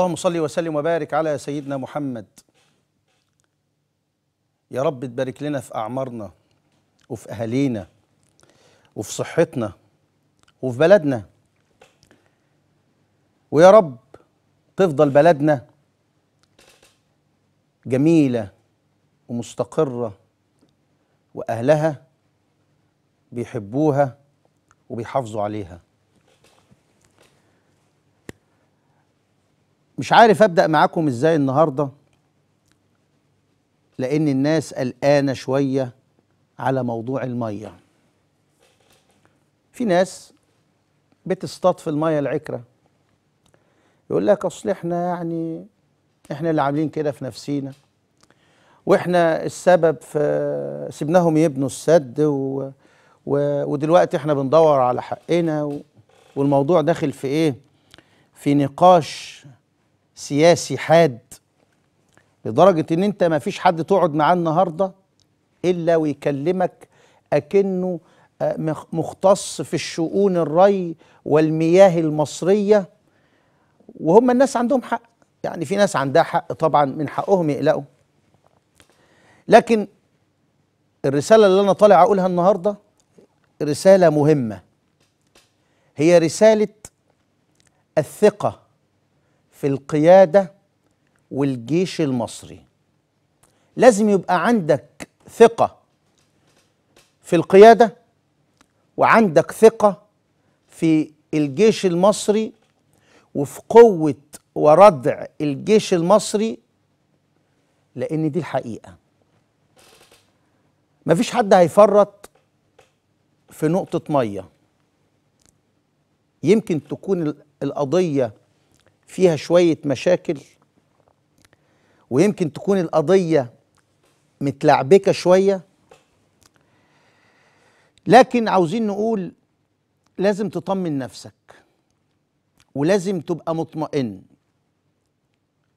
اللهم صل وسلم وبارك على سيدنا محمد يا رب تبارك لنا في أعمارنا وفي أهالينا وفي صحتنا وفي بلدنا ويا رب تفضل بلدنا جميلة ومستقرة وأهلها بيحبوها وبيحافظوا عليها مش عارف ابدا معاكم ازاي النهارده لان الناس قلقانه شويه على موضوع الميه في ناس بتصطاد في الميه العكره يقول لك اصل احنا يعني احنا اللي عاملين كده في نفسينا واحنا السبب في سيبناهم يبنوا السد و... و... ودلوقتي احنا بندور على حقنا و... والموضوع داخل في ايه في نقاش سياسي حاد لدرجة ان انت ما فيش حد تقعد معاه النهاردة الا ويكلمك اكنه آه، مختص في الشؤون الري والمياه المصرية وهم الناس عندهم حق يعني في ناس عندها حق طبعا من حقهم يقلقوا لكن الرسالة اللي أنا طالع أقولها النهاردة رسالة مهمة هي رسالة الثقة في القياده والجيش المصري لازم يبقى عندك ثقه في القياده وعندك ثقه في الجيش المصري وفي قوه وردع الجيش المصري لان دي الحقيقه مفيش حد هيفرط في نقطه ميه يمكن تكون القضيه فيها شوية مشاكل ويمكن تكون القضية متلعبكة شوية لكن عاوزين نقول لازم تطمن نفسك ولازم تبقى مطمئن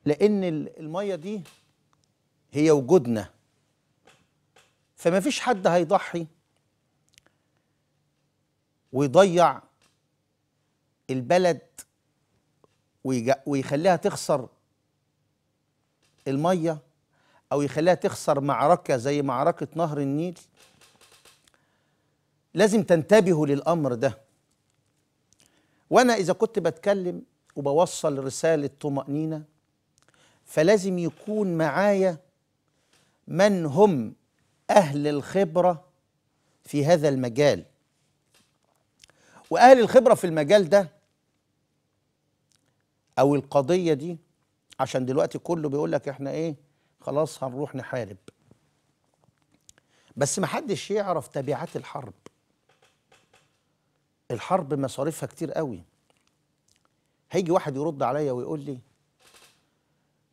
لأن المية دي هي وجودنا فما فيش حد هيضحي ويضيع البلد ويخليها تخسر الميه او يخليها تخسر معركه زي معركه نهر النيل لازم تنتبهوا للامر ده وانا اذا كنت بتكلم وبوصل رساله طمانينه فلازم يكون معايا من هم اهل الخبره في هذا المجال واهل الخبره في المجال ده او القضيه دي عشان دلوقتي كله بيقول لك احنا ايه خلاص هنروح نحارب بس محدش يعرف تبعات الحرب الحرب مصاريفها كتير قوي هيجي واحد يرد عليا ويقول لي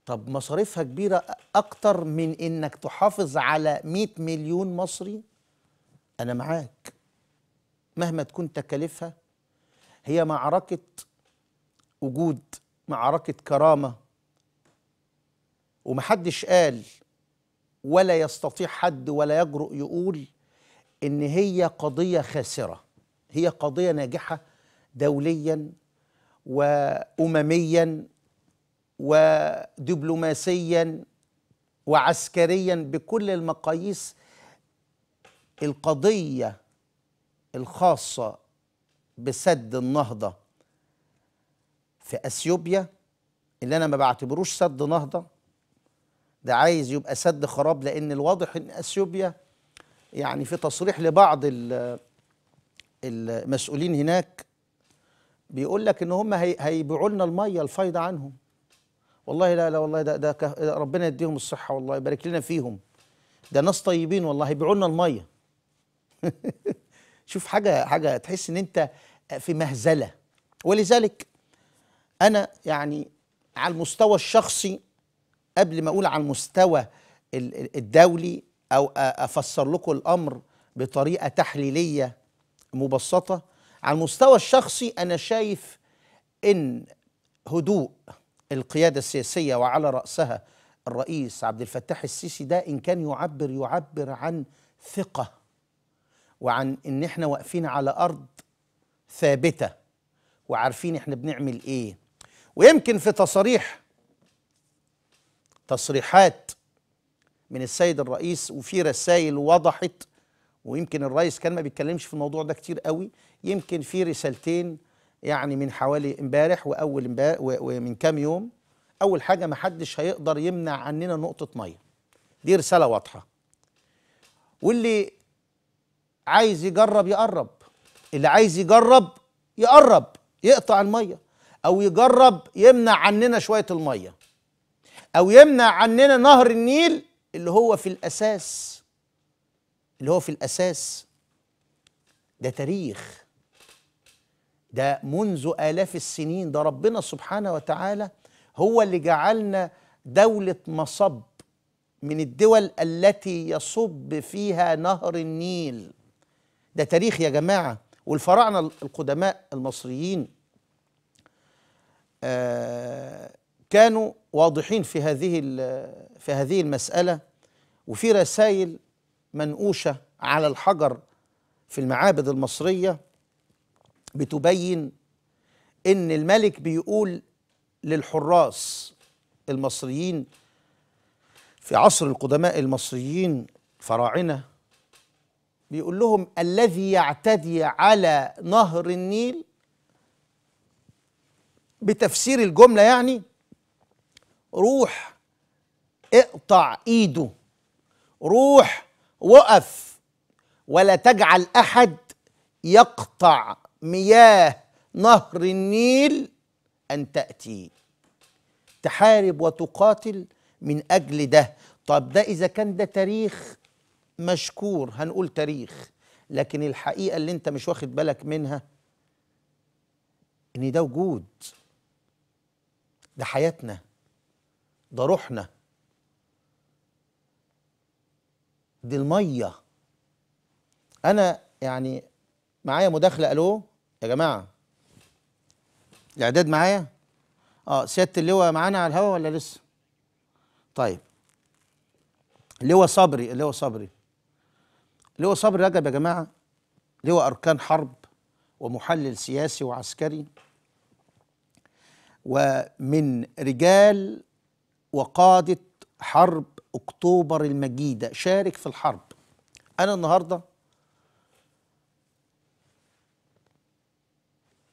طب مصاريفها كبيرة أكتر من إنك تحافظ على 100 مليون مصري أنا معاك مهما تكون تكاليفها هي معركة وجود معركة كرامة ومحدش قال ولا يستطيع حد ولا يجرؤ يقول إن هي قضية خاسرة هي قضية ناجحة دوليا وأمميا ودبلوماسيا وعسكريا بكل المقاييس القضية الخاصة بسد النهضة في اثيوبيا اللي انا ما بعتبروش سد نهضه ده عايز يبقى سد خراب لان الواضح ان اثيوبيا يعني في تصريح لبعض المسؤولين هناك بيقول لك ان هم هيبيعوا لنا الميه الفايده عنهم والله لا لا والله ده ده ربنا يديهم الصحه والله يبارك لنا فيهم ده ناس طيبين والله هيبيعوا لنا الميه شوف حاجه حاجه تحس ان انت في مهزله ولذلك انا يعني على المستوى الشخصي قبل ما اقول على المستوى الدولي او افسر لكم الامر بطريقه تحليليه مبسطه على المستوى الشخصي انا شايف ان هدوء القياده السياسيه وعلى راسها الرئيس عبد الفتاح السيسي ده ان كان يعبر يعبر عن ثقه وعن ان احنا واقفين على ارض ثابته وعارفين احنا بنعمل ايه ويمكن في تصاريح تصريحات من السيد الرئيس وفي رسائل وضحت ويمكن الرئيس كان ما بيتكلمش في الموضوع ده كتير قوي يمكن في رسالتين يعني من حوالي امبارح واول امبارح ومن كام يوم اول حاجه ما حدش هيقدر يمنع عننا نقطه ميه دي رساله واضحه واللي عايز يجرب يقرب اللي عايز يجرب يقرب يقطع الميه او يجرب يمنع عننا شويه الميه او يمنع عننا نهر النيل اللي هو في الاساس اللي هو في الاساس ده تاريخ ده منذ آلاف السنين ده ربنا سبحانه وتعالى هو اللي جعلنا دولة مصب من الدول التي يصب فيها نهر النيل ده تاريخ يا جماعة والفراعنة القدماء المصريين آه، كانوا واضحين في هذه في هذه المسألة وفي رسائل منقوشة على الحجر في المعابد المصرية بتبين إن الملك بيقول للحراس المصريين في عصر القدماء المصريين فراعنة بيقول لهم الذي يعتدي على نهر النيل بتفسير الجملة يعني روح اقطع ايده روح وقف ولا تجعل احد يقطع مياه نهر النيل ان تاتي تحارب وتقاتل من اجل ده طب ده اذا كان ده تاريخ مشكور هنقول تاريخ لكن الحقيقه اللي انت مش واخد بالك منها ان ده وجود ده حياتنا ده روحنا دي الميه انا يعني معايا مداخله الو يا جماعه الاعداد معايا اه سياده اللواء معانا على الهوا ولا لسه طيب لواء صبري اللواء صبري اللواء صبري رجب يا جماعه لواء اركان حرب ومحلل سياسي وعسكري ومن رجال وقادة حرب أكتوبر المجيدة شارك في الحرب أنا النهاردة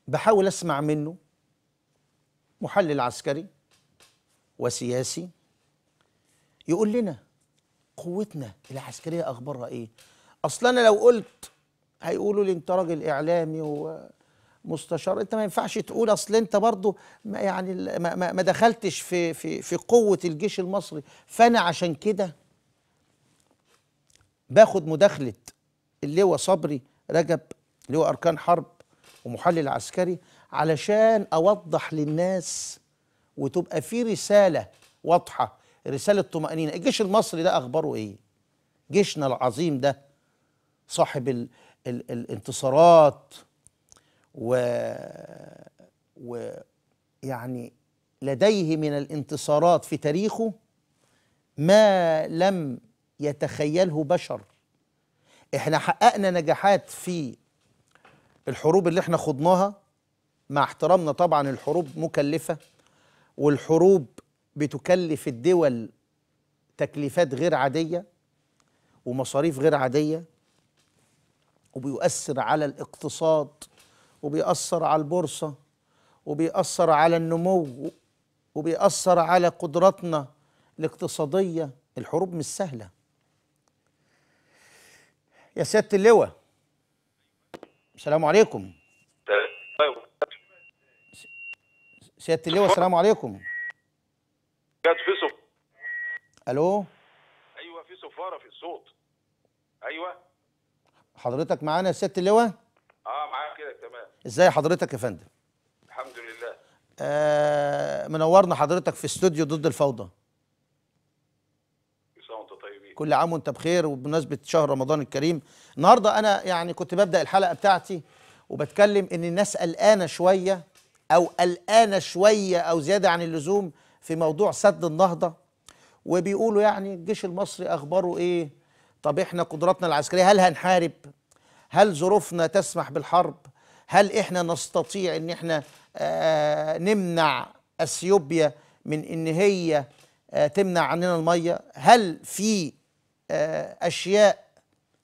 بحاول أسمع منه محلل عسكري وسياسي يقول لنا قوتنا العسكرية أخبارها إيه أصلا أنا لو قلت هيقولوا لي أنت راجل إعلامي و مستشار انت ما ينفعش تقول اصل انت برضه يعني ما, ما دخلتش في في في قوه الجيش المصري فانا عشان كده باخد مداخله اللواء صبري رجب لواء اركان حرب ومحلل عسكري علشان اوضح للناس وتبقى في رساله واضحه رساله طمانينه الجيش المصري ده اخباره ايه جيشنا العظيم ده صاحب ال الانتصارات و ويعني لديه من الانتصارات في تاريخه ما لم يتخيله بشر احنا حققنا نجاحات في الحروب اللي احنا خضناها مع احترامنا طبعا الحروب مكلفه والحروب بتكلف الدول تكليفات غير عاديه ومصاريف غير عاديه وبيؤثر على الاقتصاد وبيأثر على البورصة وبيأثر على النمو وبيأثر على قدراتنا الاقتصادية الحروب مش سهلة يا سيادة اللواء السلام عليكم سيادة اللواء السلام عليكم كانت في صفارة ألو أيوة في صفارة في الصوت أيوة حضرتك معانا يا سيادة اللواء ازاي حضرتك يا فندم الحمد لله آه منورنا حضرتك في استوديو ضد الفوضى كل عام وانت بخير وبمناسبه شهر رمضان الكريم النهارده انا يعني كنت ببدا الحلقه بتاعتي وبتكلم ان الناس قلقانه شويه او قلقانه شويه او زياده عن اللزوم في موضوع سد النهضه وبيقولوا يعني الجيش المصري اخباره ايه طب احنا قدراتنا العسكريه هل هنحارب هل ظروفنا تسمح بالحرب هل احنا نستطيع ان احنا آه، نمنع اثيوبيا من ان هي آه، تمنع عننا الميه هل في آه، اشياء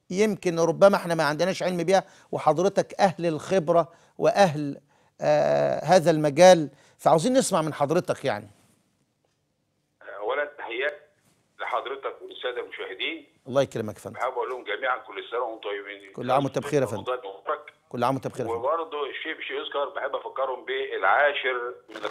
يمكن ربما احنا ما عندناش علم بيها وحضرتك اهل الخبره واهل هذا المجال فعاوزين نسمع من حضرتك يعني اولا تحيات لحضرتك والساده المشاهدين الله يكرمك يا فندم بحب اقول لهم جميعا كل سنه وانتم طيبين كل عام وانت بخير يا فندم كل عام وانت بخير وبرضه الشيء مش يذكر بحب افكرهم بالعاشر من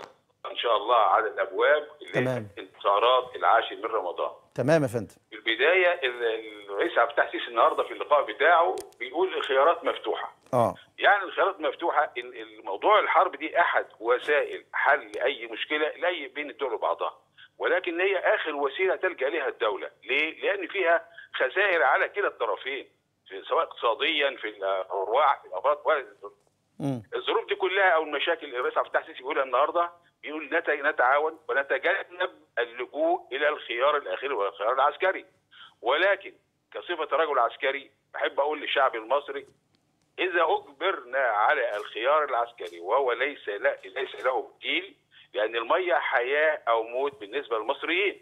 ان شاء الله على الابواب اللي تمام انتصارات العاشر من رمضان تمام يا فندم في البدايه الرئيس عبد التحسيس النهارده في اللقاء بتاعه بيقول الخيارات مفتوحه اه يعني الخيارات مفتوحه ان موضوع الحرب دي احد وسائل حل اي مشكله لا بين الدول وبعضها ولكن هي اخر وسيله تلجا اليها الدوله ليه؟ لان فيها خسائر على كلا الطرفين في سواء اقتصاديا في الارواح في الافراد ولا الظروف دي كلها او المشاكل اللي الرئيس عبد الفتاح السيسي بيقولها النهارده بيقول نتعاون ونتجنب اللجوء الى الخيار الاخير وهو الخيار العسكري ولكن كصفه رجل عسكري بحب اقول للشعب المصري اذا اجبرنا على الخيار العسكري وهو ليس لا ليس له بديل لان الميه حياه او موت بالنسبه للمصريين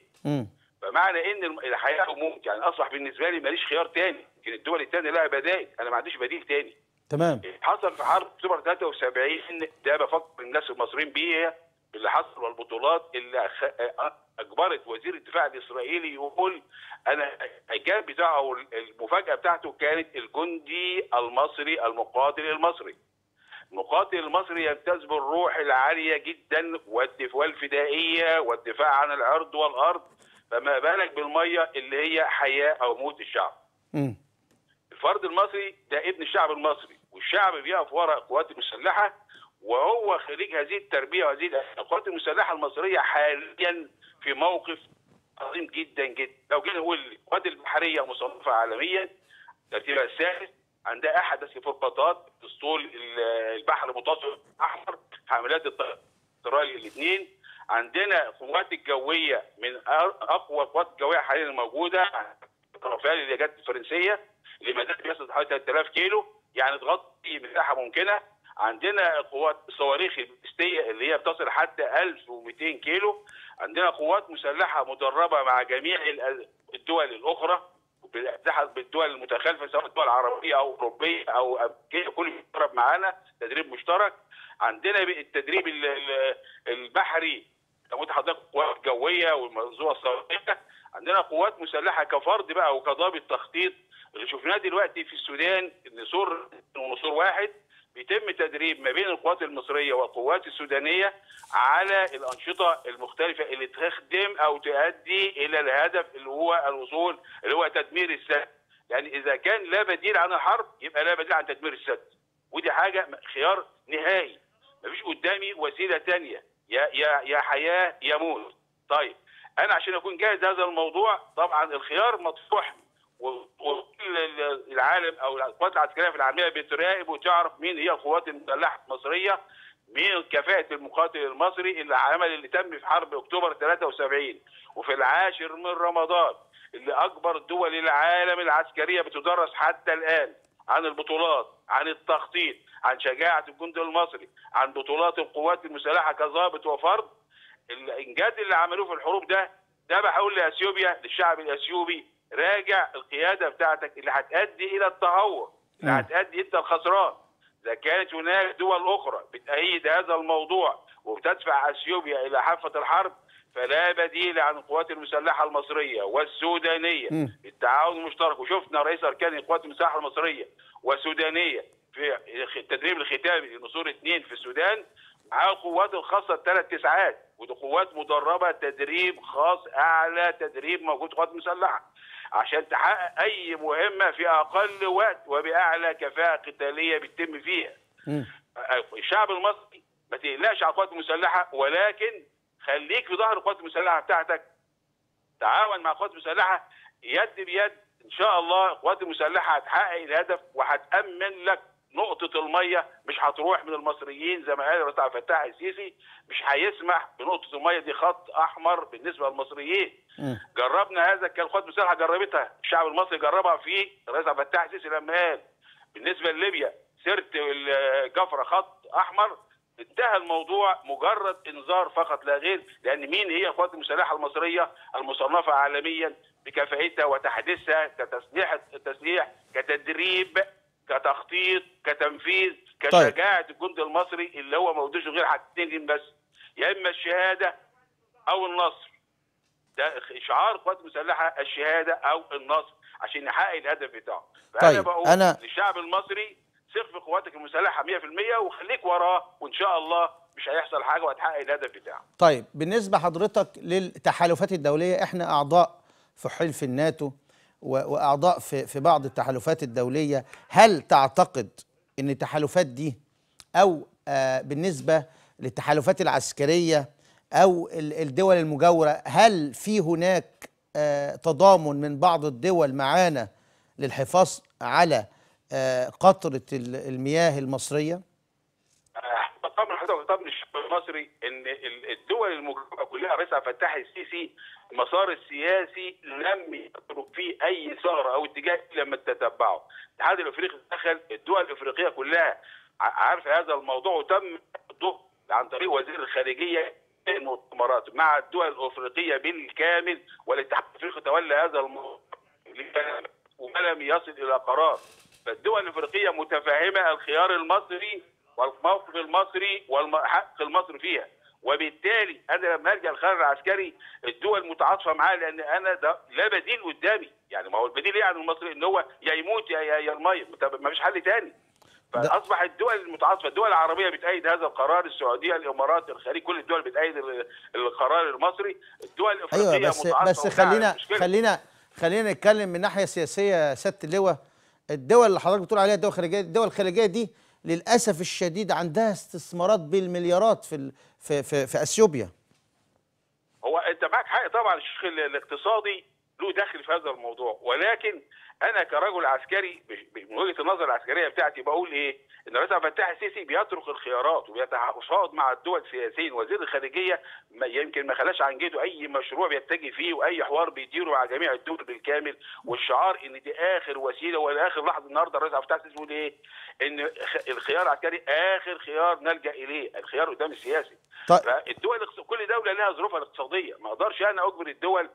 فمعنى ان الحياه او موت يعني اصبح بالنسبه لي ماليش خيار تاني لكن الدول الثانيه لها بدائل انا ما عنديش بديل ثاني تمام حصل في حرب اكتوبر 73 ده بفكر الناس المصريين بيه اللي حصل والبطولات اللي اجبرت وزير الدفاع الاسرائيلي يقول انا الجانب بتاعه المفاجاه بتاعته كانت الجندي المصري المقاتل المصري. المقاتل المصري يمتاز بالروح العاليه جدا والفدائيه والدفاع عن العرض والارض فما بالك بالميه اللي هي حياه او موت الشعب. م. الفرد المصري ده ابن الشعب المصري والشعب بيقف وراء القوات المسلحه وهو خريج هذه التربيه وهذه القوات المسلحه المصريه حاليا في موقف عظيم جدا جدا لو جينا نقول القوات البحريه مصنفه عالميا ترتيبها السادس عندها احد فرقاطات اسطول البحر المتوسط الاحمر حاملات الطيران الاثنين عندنا القوات الجويه من اقوى القوات الجويه حاليا الموجوده اللي جت الفرنسيه لمدار بيصل حوالي 3000 كيلو يعني تغطي مساحه ممكنه عندنا قوات صواريخ البستيه اللي هي بتصل حتى 1200 كيلو عندنا قوات مسلحه مدربه مع جميع الدول الاخرى بالدول المتخلفه سواء الدول العربيه او اوروبيه او امريكيه كل بيتدرب معانا تدريب مشترك عندنا التدريب البحري قلت حضرتك قوات جويه والمنظومه الصواريخ عندنا قوات مسلحه كفرد بقى وكضابط تخطيط اللي شفناه دلوقتي في السودان نسور ونسور واحد بيتم تدريب ما بين القوات المصريه والقوات السودانيه على الانشطه المختلفه اللي تخدم او تؤدي الى الهدف اللي هو الوصول اللي هو تدمير السد يعني اذا كان لا بديل عن الحرب يبقى لا بديل عن تدمير السد ودي حاجه خيار نهائي مفيش قدامي وسيله ثانيه يا يا يا حياه يا موت طيب انا عشان اكون جاهز هذا الموضوع طبعا الخيار مطروح العالم او القوات العسكريه في العالميه بتراقب وتعرف مين هي القوات المسلحه المصريه مين كفاءة المقاتل المصري اللي عمل اللي تم في حرب اكتوبر 73 وفي العاشر من رمضان اللي اكبر دول العالم العسكرية بتدرس حتى الان عن البطولات عن التخطيط عن شجاعة الجند المصري عن بطولات القوات المسلحة كظابط وفرد الانجاز اللي عملوه في الحروب ده ده بحول لاثيوبيا للشعب الاثيوبي راجع القياده بتاعتك اللي هتؤدي الى التهور اللي آه. هتؤدي انت الخسران اذا كانت هناك دول اخرى بتأيد هذا الموضوع وبتدفع اثيوبيا الى حافه الحرب فلا بديل عن القوات المسلحه المصريه والسودانيه بالتعاون المشترك وشفنا رئيس اركان القوات المسلحه المصريه والسودانيه في التدريب الختامي لنصور اثنين في السودان مع القوات الخاصه الثلاث تسعات ودي قوات مدربه تدريب خاص اعلى تدريب موجود قوات مسلحه عشان تحقق اي مهمه في اقل وقت وباعلى كفاءه قتاليه بتتم فيها. الشعب المصري ما تقلقش على القوات المسلحه ولكن خليك في ظهر القوات المسلحه بتاعتك. تعاون مع القوات المسلحه يد بيد ان شاء الله القوات المسلحه هتحقق الهدف وهتامن لك نقطة المية مش هتروح من المصريين زي ما قال الرئيس عبد الفتاح السيسي مش هيسمح بنقطة المية دي خط أحمر بالنسبة للمصريين. جربنا هذا كان خد مسلحة جربتها، الشعب المصري جربها في الرئيس عبد الفتاح السيسي لما قال بالنسبة لليبيا سرت الجفرة خط أحمر انتهى الموضوع مجرد انذار فقط لا غير لان مين هي القوات المسلحه المصريه المصنفه عالميا بكفائتها وتحديثها كتسليح التسليح كتدريب كتخطيط كتنفيذ كشجاعه طيب. الجند المصري اللي هو ما ودوش غير حاجتين بس يا اما الشهاده او النصر ده اشعار القوات المسلحه الشهاده او النصر عشان يحقق الهدف بتاعه فانا طيب. بقول أنا... للشعب المصري ثق في قواتك المسلحه 100% وخليك وراه وان شاء الله مش هيحصل حاجه وهتحقق الهدف بتاعه طيب بالنسبه حضرتك للتحالفات الدوليه احنا اعضاء في حلف الناتو واعضاء في في بعض التحالفات الدوليه هل تعتقد ان التحالفات دي او آه، بالنسبه للتحالفات العسكريه او الدول المجاوره هل في هناك آه، تضامن من بعض الدول معانا للحفاظ على آه، قطره المياه المصريه طبعا حضرتك طبعا الشعب المصري ان الدول المجاوره كلها رئيسها فتحي السيسي المسار السياسي لم يترك فيه اي ثغره او اتجاه الا لما تتبعه الاتحاد الافريقي دخل الدول الافريقيه كلها عارفه هذا الموضوع وتم عن طريق وزير الخارجيه المؤتمرات مع الدول الافريقيه بالكامل والاتحاد الافريقي تولى هذا الموضوع ولم يصل الى قرار فالدول الافريقيه متفهمه الخيار المصري والموقف المصري والحق المصري فيها وبالتالي انا لما ارجع الخيار العسكري الدول متعاطفه معاه لان انا ده لا بديل قدامي يعني ما هو البديل ايه عن المصري ان هو يا يموت يا يا ما فيش حل تاني فاصبح الدول المتعاطفه الدول العربيه بتأيد هذا القرار السعوديه الامارات الخليج كل الدول بتأيد القرار المصري الدول أيوة، الافريقيه أيوة بس متعاطفه بس خلينا خلينا خلينا نتكلم من ناحيه سياسيه سياده اللواء الدول اللي حضرتك بتقول عليها الدول الخليجيه الدول الخليجيه دي للاسف الشديد عندها استثمارات بالمليارات في في في في اثيوبيا هو انت معك حق طبعا الشيخ الاقتصادي له دخل في هذا الموضوع ولكن انا كرجل عسكري من وجهه النظر العسكريه بتاعتي بقول ايه؟ ان الرئيس عبد الفتاح السيسي بيترك الخيارات وبيتصاد مع الدول سياسيا وزير الخارجيه ما يمكن ما خلاش عن جيده اي مشروع بيتجه فيه واي حوار بيديره مع جميع الدول بالكامل والشعار ان دي اخر وسيله اخر لحظه النهارده الرئيس عبد الفتاح السيسي بيقول ايه؟ ان الخيار العسكري اخر خيار نلجا اليه، الخيار قدام السياسي. طيب. فالدول كل دوله لها ظروفها الاقتصاديه، ما اقدرش انا اجبر الدول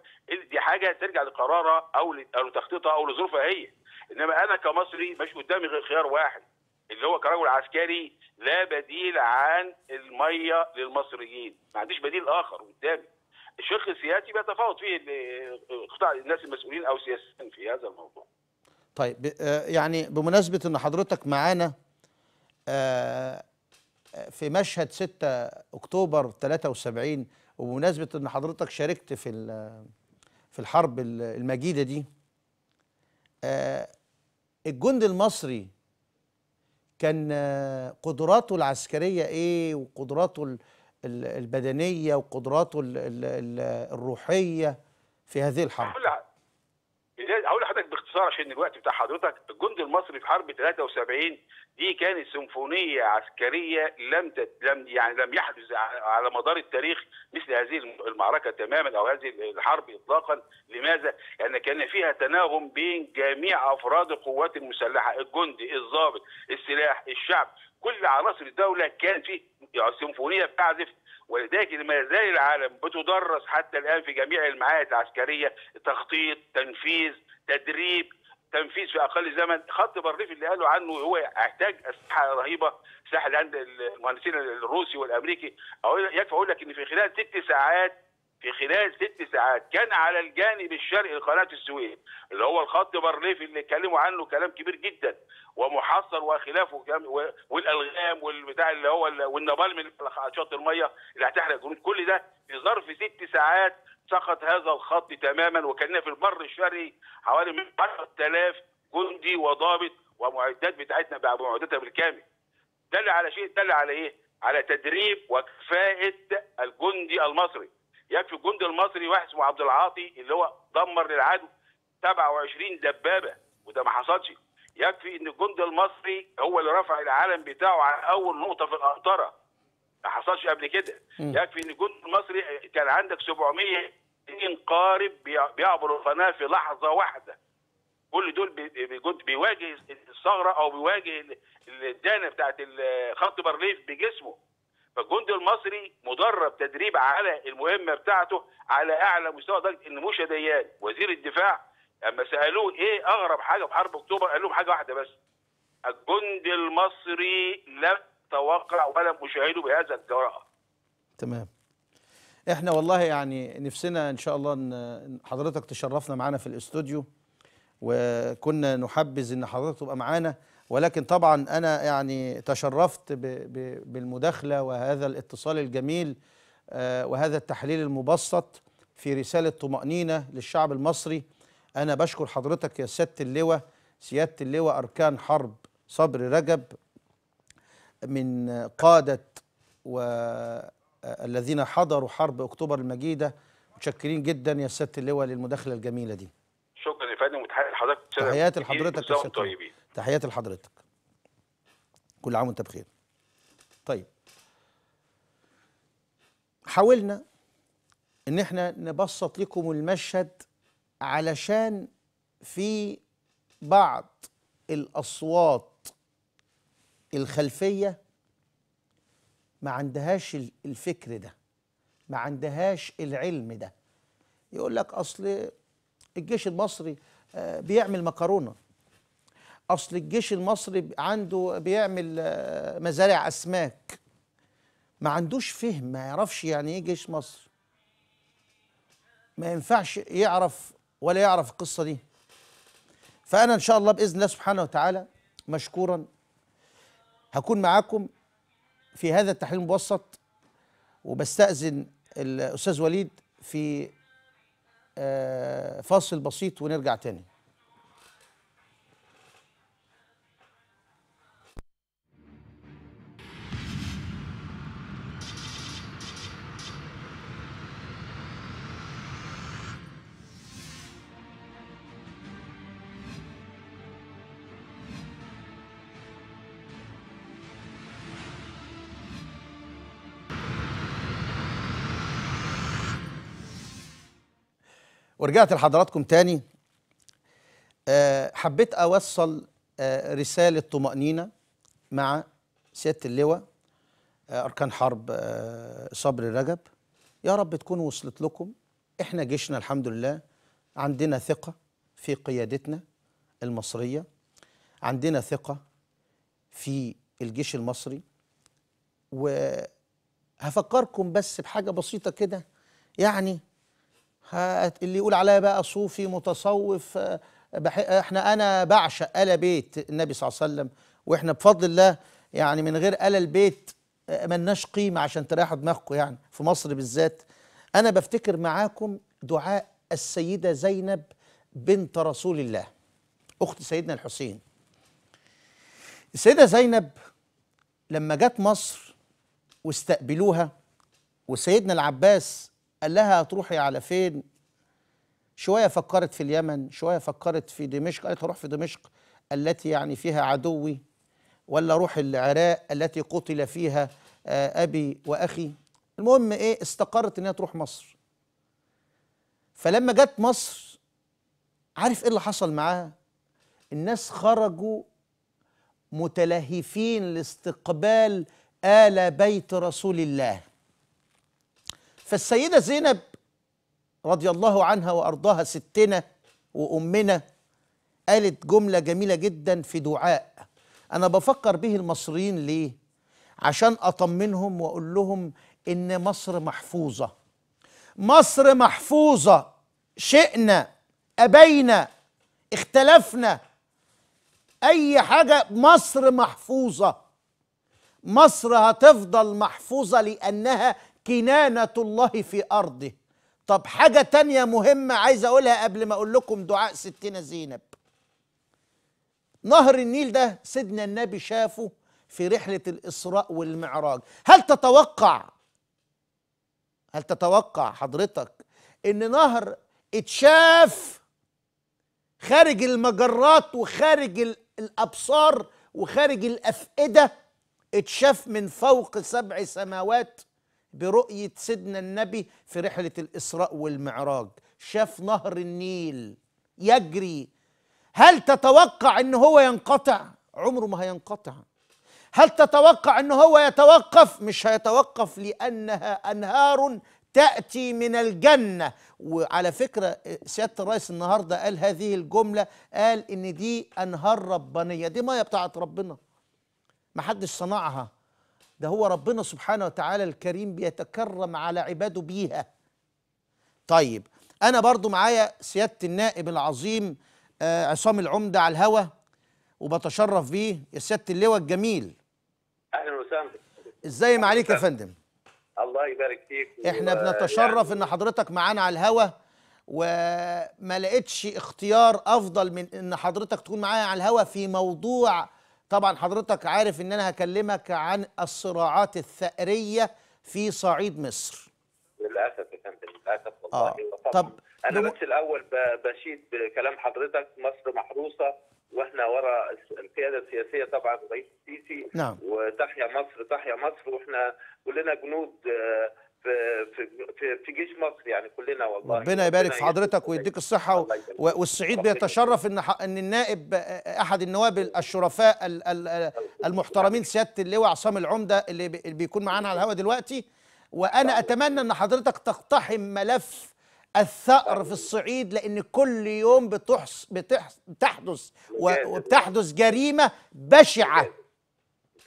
دي حاجه ترجع لقرارها او لتخطيطها او لظروف رفاهيه انما انا كمصري مش قدامي غير خيار واحد اللي هو كرجل عسكري لا بديل عن الميه للمصريين ما عنديش بديل اخر قدامي الشق السياسي بيتفاوض فيه قطاع الناس المسؤولين او سياسيين في هذا الموضوع طيب آه، يعني بمناسبه ان حضرتك معانا آه، في مشهد 6 اكتوبر 73 وبمناسبه ان حضرتك شاركت في في الحرب المجيده دي آه، الجندي المصري كان آه، قدراته العسكريه ايه وقدراته البدنيه وقدراته الروحيه في هذه الحرب تعرفش ان الوقت بتاع حضرتك الجندي المصري في حرب 73 دي كانت سيمفونيه عسكريه لم تت... لم يعني لم يحدث على مدار التاريخ مثل هذه المعركه تماما او هذه الحرب اطلاقا لماذا؟ لان يعني كان فيها تناغم بين جميع افراد القوات المسلحه الجندي الضابط السلاح الشعب كل عناصر الدوله كان فيه سيمفونيه بتعزف ولذلك ما زال العالم بتدرس حتى الان في جميع المعاهد العسكريه تخطيط تنفيذ تدريب تنفيذ في اقل زمن خط بارليف اللي قالوا عنه هو احتاج اسلحه رهيبه سلاح عند المهندسين الروسي والامريكي اقول يكفي اقول لك ان في خلال ست ساعات في خلال ست ساعات كان على الجانب الشرقي لقناه السويس اللي هو الخط برليف اللي اتكلموا عنه كلام كبير جدا ومحصر وخلافه والالغام والبتاع اللي هو والنبال من شاطئ الميه اللي هتحرق جنود كل ده في ظرف ست ساعات سقط هذا الخط تماما وكان في البر الشرقي حوالي 10000 جندي وضابط ومعدات بتاعتنا بمعداتها بالكامل دل على شيء دل على ايه على تدريب وكفاءه الجندي المصري يكفي الجندي المصري واحد اسمه عبد العاطي اللي هو دمر للعدو 27 دبابه وده ما حصلش يكفي ان الجندي المصري هو اللي رفع العلم بتاعه على اول نقطه في القنطره ما حصلش قبل كده يكفي ان الجندي المصري كان عندك 700 قارب بيعبروا القناه في لحظه واحده كل دول بيواجه الثغره او بيواجه الدانه بتاعت خط بارليف بجسمه فالجندي المصري مدرب تدريب على المهمه بتاعته على اعلى مستوى لدرجه ان موشا ديان وزير الدفاع لما سالوه ايه اغرب حاجه في حرب اكتوبر قال لهم حاجه واحده بس الجندي المصري لم توقع ولم اشاهده بهذا الجراءه تمام احنا والله يعني نفسنا ان شاء الله ان حضرتك تشرفنا معانا في الاستوديو وكنا نحبذ ان حضرتك تبقى معانا ولكن طبعا أنا يعني تشرفت بالمداخلة وهذا الاتصال الجميل آه، وهذا التحليل المبسط في رسالة طمأنينة للشعب المصري أنا بشكر حضرتك يا سيادة اللواء سيادة اللواء أركان حرب صبر رجب من قادة والذين آه، حضروا حرب أكتوبر المجيدة متشكرين جدا يا سيادة اللواء للمداخلة الجميلة دي شكرا يا فندم وتحياتي لحضرتك تحياتي لحضرتك يا سيادة طيبين تحياتي لحضرتك كل عام وانت بخير طيب حاولنا ان احنا نبسط لكم المشهد علشان في بعض الاصوات الخلفيه ما عندهاش الفكر ده ما عندهاش العلم ده يقول لك اصل الجيش المصري آه، بيعمل مكرونه اصل الجيش المصري عنده بيعمل آه، مزارع اسماك ما عندوش فهم ما يعرفش يعني ايه جيش مصر ما ينفعش يعرف ولا يعرف القصه دي فانا ان شاء الله باذن الله سبحانه وتعالى مشكورا هكون معاكم في هذا التحليل المبسط وبستاذن الاستاذ وليد في آه، فاصل بسيط ونرجع تاني ورجعت لحضراتكم تاني آه، حبيت أوصل آه، رسالة طمأنينة مع سيادة اللواء آه، أركان حرب صبري رجب يا رب تكون وصلت لكم إحنا جيشنا الحمد لله عندنا ثقة في قيادتنا المصرية عندنا ثقة في الجيش المصري وهفكركم بس بحاجة بسيطة كده يعني اللي يقول عليا بقى صوفي متصوف آه، آه، احنا انا بعشق آل بيت النبي صلى الله عليه وسلم واحنا بفضل الله يعني من غير آل البيت آه، ملناش قيمه عشان تريحوا دماغكم يعني في مصر بالذات انا بفتكر معاكم دعاء السيده زينب بنت رسول الله اخت سيدنا الحسين السيده زينب لما جت مصر واستقبلوها وسيدنا العباس قال لها هتروحي على فين شويه فكرت في اليمن شويه فكرت في دمشق قالت روح في دمشق التي يعني فيها عدوي ولا اروح العراق التي قتل فيها آه، ابي واخي المهم ايه استقرت انها تروح مصر فلما جت مصر عارف ايه اللي حصل معاها الناس خرجوا متلهفين لاستقبال ال بيت رسول الله فالسيدة زينب رضي الله عنها وأرضاها ستنا وأمنا قالت جملة جميلة جدا في دعاء أنا بفكر به المصريين ليه؟ عشان أطمنهم وأقول لهم إن مصر محفوظة مصر محفوظة شئنا أبينا اختلفنا أي حاجة مصر محفوظة مصر هتفضل محفوظة لأنها كنانة الله في أرضه طب حاجة تانية مهمة عايز أقولها قبل ما أقول لكم دعاء ستنا زينب نهر النيل ده سيدنا النبي شافه في رحلة الإسراء والمعراج هل تتوقع هل تتوقع حضرتك إن نهر اتشاف خارج المجرات وخارج الأبصار وخارج الأفئدة اتشاف من فوق سبع سماوات برؤية سيدنا النبي في رحلة الإسراء والمعراج شاف نهر النيل يجري هل تتوقع أن هو ينقطع؟ عمره ما هينقطع هل تتوقع أن هو يتوقف؟ مش هيتوقف لأنها أنهار تأتي من الجنة وعلى فكرة سيادة الرئيس النهاردة قال هذه الجملة قال إن دي أنهار ربانية دي مية بتاعت ربنا محدش صنعها ده هو ربنا سبحانه وتعالى الكريم بيتكرم على عباده بيها طيب انا برضو معايا سياده النائب العظيم آه عصام العمده على الهوا وبتشرف بيه يا سياده اللواء الجميل اهلا وسهلا ازاي ما عليك يا فندم الله يبارك فيك احنا بنتشرف يعني ان حضرتك معانا على الهوا وما لقيتش اختيار افضل من ان حضرتك تكون معايا على الهوا في موضوع طبعا حضرتك عارف ان انا هكلمك عن الصراعات الثأرية في صعيد مصر للأسف يا فندم للأسف والله آه. طب انا بس الاول بشيد بكلام حضرتك مصر محروسه واحنا ورا القياده السياسيه طبعا الرئيس السيسي نعم وتحيا مصر تحيا مصر واحنا كلنا جنود آه في في جيش مصر يعني كلنا والله ربنا يبارك في حضرتك ويديك الصحه والصعيد بيتشرف ان ان النائب احد النواب الشرفاء المحترمين سياده اللواء عصام العمده اللي بيكون معانا على الهواء دلوقتي وانا اتمنى ان حضرتك تقتحم ملف الثأر في الصعيد لأن كل يوم بتحس بتحدث وبتحدث جريمة بشعة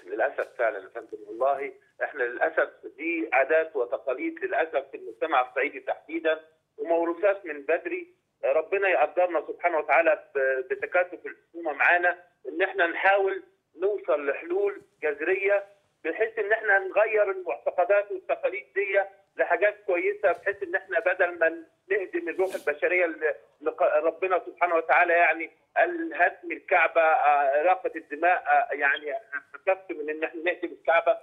للأسف فعلا يا فندم والله احنا للاسف دي عادات وتقاليد للاسف في المجتمع الصعيدي تحديدا وموروثات من بدري ربنا يقدرنا سبحانه وتعالى بتكاتف الحكومه معانا ان احنا نحاول نوصل لحلول جذريه بحيث ان احنا نغير المعتقدات والتقاليد دي لحاجات كويسه بحيث ان احنا بدل ما نهدم الروح البشريه اللي ربنا سبحانه وتعالى يعني الهدم الكعبه اراقه آه، الدماء آه، يعني اخف من ان احنا نهدم الكعبه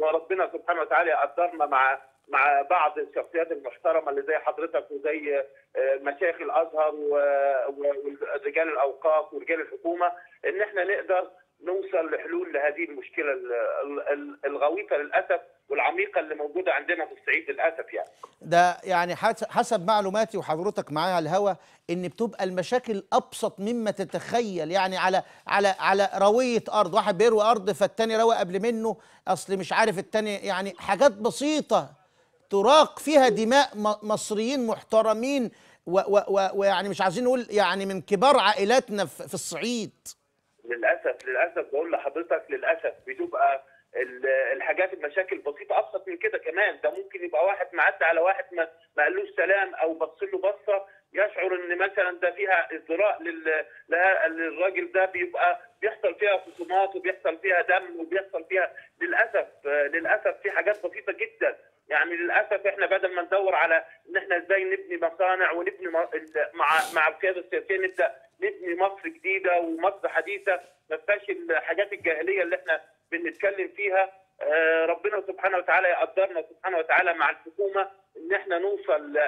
وربنا سبحانه وتعالى قدرنا مع مع بعض الشخصيات المحترمه اللي زي حضرتك وزي آه، مشايخ الازهر ورجال الاوقاف ورجال الحكومه ان احنا نقدر نوصل لحلول لهذه المشكله الغويطه للاسف والعميقه اللي موجوده عندنا في الصعيد للاسف يعني. ده يعني حسب معلوماتي وحضرتك معايا على الهوا ان بتبقى المشاكل ابسط مما تتخيل يعني على على على رويه ارض واحد بيروي ارض فالتاني روى قبل منه اصل مش عارف التاني يعني حاجات بسيطه تراق فيها دماء مصريين محترمين ويعني مش عايزين نقول يعني من كبار عائلاتنا في الصعيد. للاسف للاسف بقول لحضرتك للاسف بتبقى الحاجات المشاكل بسيطه ابسط من كده كمان ده ممكن يبقى واحد معدي على واحد ما ما قالوش سلام او بص له بصه يشعر ان مثلا ده فيها ازدراء للراجل ده بيبقى بيحصل فيها خصومات وبيحصل فيها دم وبيحصل فيها للاسف للاسف في حاجات بسيطه جدا يعني للاسف احنا بدل ما ندور على ان احنا ازاي نبني مصانع ونبني مع مع القياده السياسيه نبدا نبني مصر جديده ومصر حديثه ما فيهاش الحاجات الجاهليه اللي احنا بنتكلم فيها آه، ربنا سبحانه وتعالى يقدرنا سبحانه وتعالى مع الحكومه ان احنا نوصل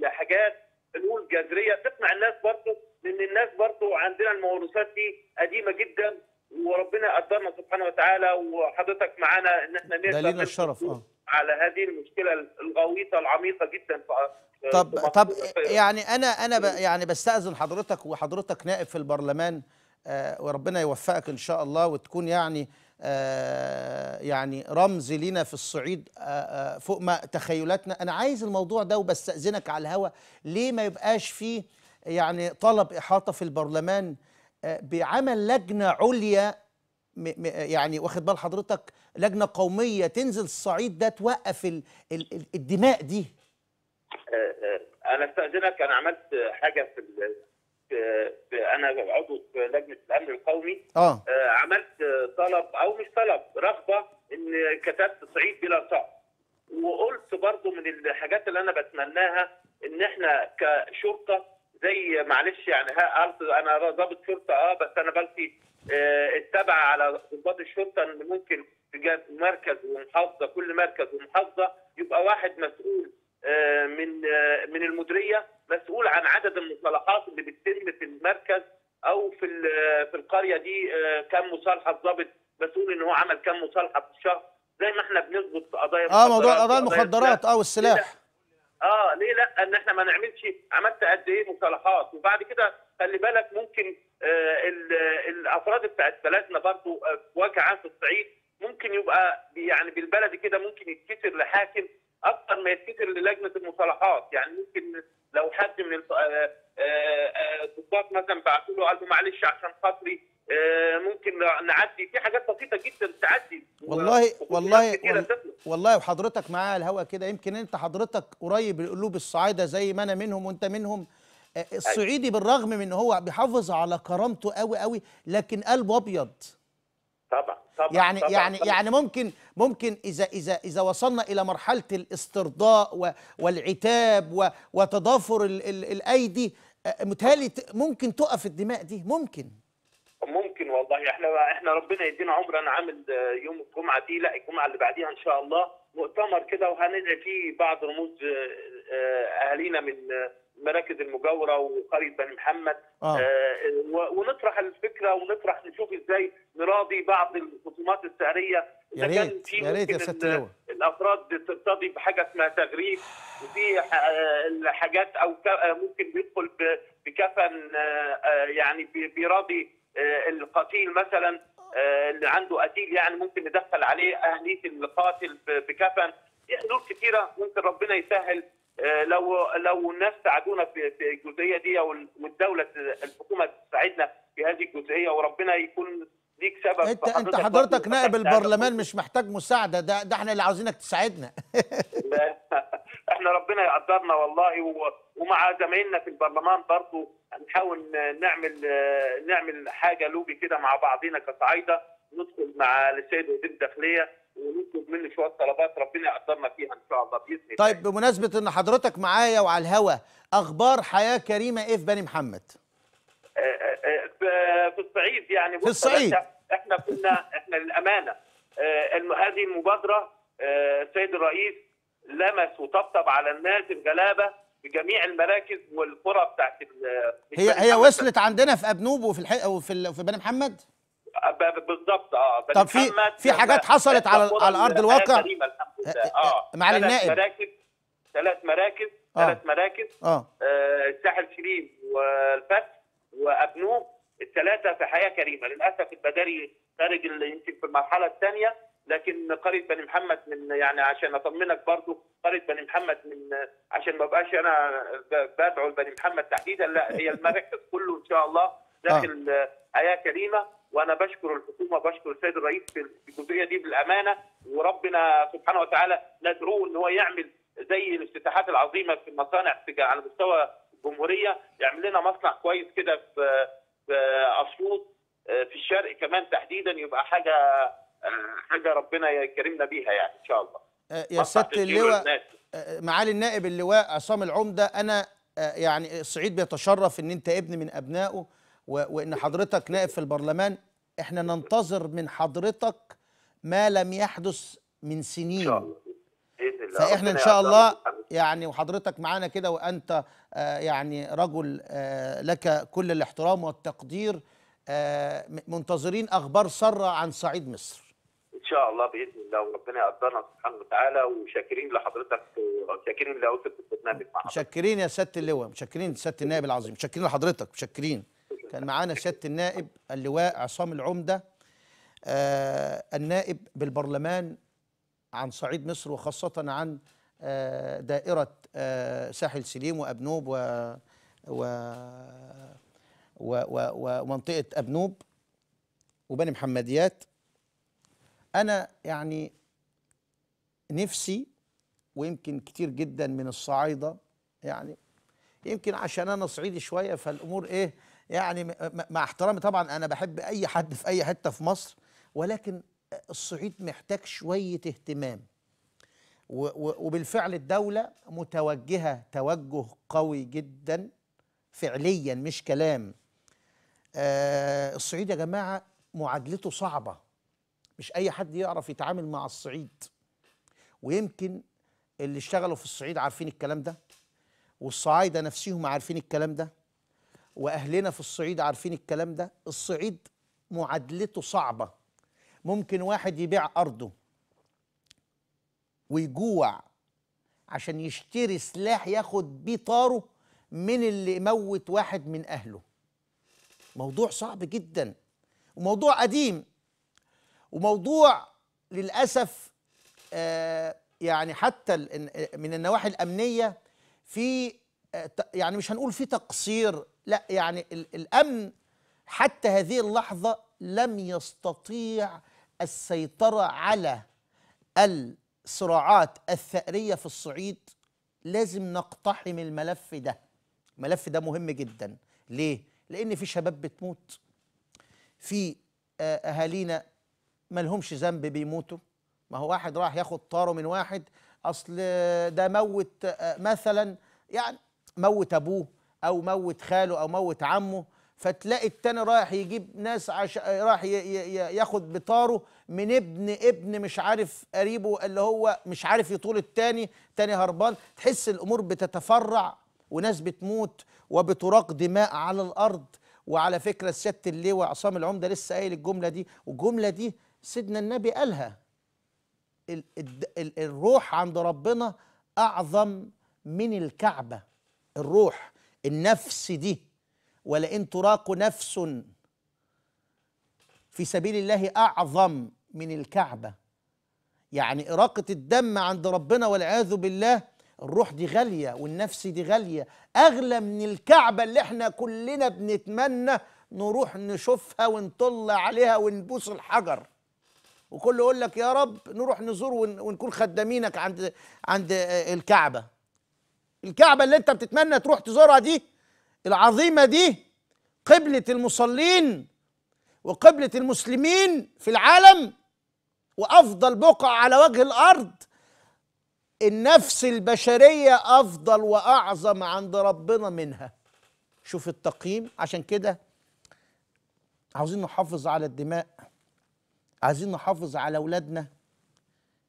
لحاجات نقول جذريه تقنع الناس برضه لان الناس برضه عندنا الموروثات دي قديمه جدا وربنا قدرنا سبحانه وتعالى وحضرتك معانا ان احنا نقدر ده لينا الشرف اه على هذه المشكله الغويطه العميقه جدا في طب في طب يعني انا انا ب يعني بستاذن حضرتك وحضرتك نائب في البرلمان آه وربنا يوفقك ان شاء الله وتكون يعني آه يعني رمز لينا في الصعيد آه, آه، فوق ما تخيلاتنا انا عايز الموضوع ده وبستاذنك على الهوا ليه ما يبقاش فيه يعني طلب احاطه في البرلمان آه، بعمل لجنه عليا يعني واخد بال حضرتك لجنه قوميه تنزل الصعيد ده توقف ال ال الدماء دي آه، آه، انا استاذنك انا عملت حاجه في انا عضو في لجنه الامن القومي آه. آه. عملت طلب او مش طلب رغبه ان كتبت صعيد بلا صعب وقلت برضو من الحاجات اللي انا بتمناها ان احنا كشرطه زي معلش يعني ها انا ضابط شرطه اه بس انا بلقي آه التبع على ضباط الشرطه ان ممكن في مركز ومحافظه كل مركز ومحافظه يبقى واحد مسؤول آه من آه من المديريه مسؤول عن عدد المصالحات اللي بتتم في المركز او في آه، في القريه دي آه، كم مصالحه الضابط مسؤول ان هو عمل كم مصالحه في الشهر زي ما احنا بنظبط قضايا اه موضوع قضايا المخدرات اه والسلاح اه ليه لا ان احنا ما نعملش عملت قد ايه مصالحات وبعد كده خلي بالك ممكن آه الافراد بتاعت بلدنا برضه آه، في وجه عام في الصعيد ممكن يبقى يعني بالبلدي كده ممكن يتكسر لحاكم اكثر ما يتكسر للجنه المصالحات يعني ممكن لو حد من آه، آه، الضباط مثلا بعتوا له قال له معلش عشان خاطري آه، ممكن نعدي في حاجات بسيطه جدا تعدي والله والله والله وحضرتك معايا الهواء الهوا كده يمكن انت حضرتك قريب القلوب الصعايده زي ما انا منهم وانت منهم آه، آه، أيوة. الصعيدي بالرغم من ان هو بيحافظ على كرامته قوي قوي لكن قلبه ابيض طبعا طبعا يعني طبعًا يعني طبعًا يعني ممكن ممكن اذا اذا اذا وصلنا الى مرحله الاسترضاء والعتاب وتضافر الايدي متهيألي ممكن تقف الدماء دي ممكن والله احنا احنا ربنا يدينا عمر انا عامل آه، يوم الجمعه دي لا الجمعه اللي بعديها ان شاء الله مؤتمر كده وهندعي فيه بعض رموز آه، آه، اهالينا من مراكز المجاوره وقريه بني محمد آه. آه ونطرح الفكره ونطرح نشوف ازاي نراضي بعض الخصومات السعريه يا ريت يا ريت يا ست الافراد ترتضي بحاجه اسمها تغريف وفي حاجات او ممكن بيدخل بكفن يعني بيراضي آه، القتيل مثلا آه، اللي عنده قتيل يعني ممكن ندخل عليه اهليه القاتل بكفن في يعني حلول كثيره ممكن ربنا يسهل آه، لو لو الناس ساعدونا في الجزئيه دي والدوله الحكومه تساعدنا في هذه الجزئيه وربنا يكون ليك سبب انت انت حضرتك نائب البرلمان مش محتاج مساعده ده ده احنا اللي عاوزينك تساعدنا احنا ربنا يقدرنا والله ومع زمايلنا في البرلمان برضه هنحاول نعمل نعمل حاجه لوبي كده مع بعضينا كصعايده ندخل مع السيد وزير الداخليه ونطلب منه شويه طلبات ربنا يقدرنا فيها ان شاء الله باذن الله. طيب بمناسبه ان حضرتك معايا وعلى الهوا اخبار حياه كريمه ايه في بني محمد؟ آه، آه، آه، في الصعيد يعني في الصعيد احنا كنا احنا للامانه هذه المبادره السيد الرئيس لمس وطبطب على الناس الغلابه في جميع المراكز والقرى بتاعت هي هي وصلت عندنا في ابنوب وفي الحق وفي في بني محمد بالظبط اه بني طب في في حاجات حصلت على على ارض الواقع آه،, آه،, اه معالي النائب مراكز ثلاث مراكز آه. ثلاث مراكز اه, آه الساحل شريف والفتح وابنوب الثلاثه في حياه كريمه للاسف البداري خارج يمكن في المرحله الثانيه لكن قريه بني محمد من يعني عشان اطمنك برضو قريه بني محمد من عشان ما بقاش انا بدعو لبني محمد تحديدا لا هي المركز كله ان شاء الله داخل آه. حياه كريمه وانا بشكر الحكومه بشكر السيد الرئيس في الجزئيه دي بالامانه وربنا سبحانه وتعالى ندعوه ان هو يعمل زي الافتتاحات العظيمه في المصانع على مستوى الجمهوريه يعمل لنا مصنع كويس كده في في اسيوط آه، في الشرق كمان تحديدا يبقى حاجه حاجه ربنا يكرمنا بيها يعني ان شاء الله آه، يا سياده اللواء آه، آه، معالي النائب اللواء عصام العمده انا يعني الصعيد بيتشرف ان انت ابن من ابنائه وان حضرتك نائب في البرلمان احنا ننتظر من حضرتك ما لم يحدث من سنين إن شاء الله. فاحنا ان شاء الله يعني وحضرتك معانا كده وانت يعني رجل لك كل الاحترام والتقدير منتظرين اخبار ساره عن صعيد مصر شاء الله باذن الله وربنا يقدرنا سبحانه وتعالى وشاكرين لحضرتك شاكرين لوسط البرنامج مع شاكرين يا سياده اللواء شاكرين سياده النائب العظيم شاكرين لحضرتك شاكرين كان معانا سياده النائب اللواء عصام العمده آه النائب بالبرلمان عن صعيد مصر وخاصه عن آه دائره آه ساحل سليم وابنوب و و و ومنطقه ابنوب وبني محمديات انا يعني نفسي ويمكن كتير جدا من الصعايده يعني يمكن عشان انا صعيدي شويه فالامور ايه يعني مع احترامي طبعا انا بحب اي حد في اي حته في مصر ولكن الصعيد محتاج شويه اهتمام وبالفعل الدوله متوجهه توجه قوي جدا فعليا مش كلام آه، الصعيد يا جماعه معادلته صعبه مش اي حد يعرف يتعامل مع الصعيد ويمكن اللي اشتغلوا في الصعيد عارفين الكلام ده والصعايده نفسهم عارفين الكلام ده واهلنا في الصعيد عارفين الكلام ده الصعيد معادلته صعبه ممكن واحد يبيع ارضه ويجوع عشان يشتري سلاح ياخد بيه طاره من اللي يموت واحد من اهله موضوع صعب جدا وموضوع قديم وموضوع للاسف آه، يعني حتى من النواحي الامنيه في آه، يعني مش هنقول في تقصير لا يعني الامن حتى هذه اللحظه لم يستطيع السيطره على الصراعات الثأريه في الصعيد لازم نقتحم الملف ده الملف ده مهم جدا ليه لان في شباب بتموت في آه، اهالينا ما لهمش ذنب بيموتوا ما هو واحد راح ياخد طاره من واحد اصل ده موت آه، مثلا يعني موت ابوه او موت خاله او موت عمه فتلاقي التاني رايح يجيب ناس عش... رايح ياخد بطاره من ابن ابن مش عارف قريبه اللي هو مش عارف يطول التاني تاني هربان تحس الامور بتتفرع وناس بتموت وبتراق دماء على الارض وعلى فكره سياده اللواء عصام العمده لسه قايل الجمله دي والجمله دي سيدنا النبي قالها ال ال الروح عند ربنا أعظم من الكعبة الروح النفس دي ولئن تراق نفس في سبيل الله أعظم من الكعبة يعني إراقة الدم عند ربنا والعياذ بالله الروح دي غالية والنفس دي غالية أغلى من الكعبة اللي احنا كلنا بنتمنى نروح نشوفها ونطل عليها ونبوس الحجر وكله يقول لك يا رب نروح نزور ونكون خدامينك عند عند الكعبه الكعبه اللي انت بتتمنى تروح تزورها دي العظيمه دي قبله المصلين وقبله المسلمين في العالم وافضل بقعه على وجه الارض النفس البشريه افضل واعظم عند ربنا منها شوف التقييم عشان كده عاوزين نحافظ على الدماء عايزين نحافظ على أولادنا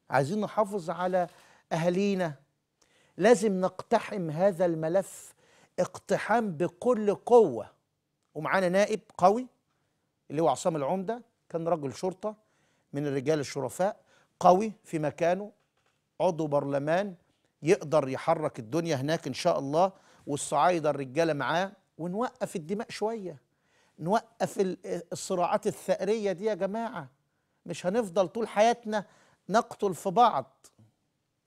عايزين نحافظ على أهالينا لازم نقتحم هذا الملف اقتحام بكل قوة ومعانا نائب قوي اللي هو عصام العمدة كان رجل شرطة من الرجال الشرفاء قوي في مكانه عضو برلمان يقدر يحرك الدنيا هناك إن شاء الله والصعايدة الرجالة معاه ونوقف الدماء شوية نوقف الصراعات الثأرية دي يا جماعة مش هنفضل طول حياتنا نقتل في بعض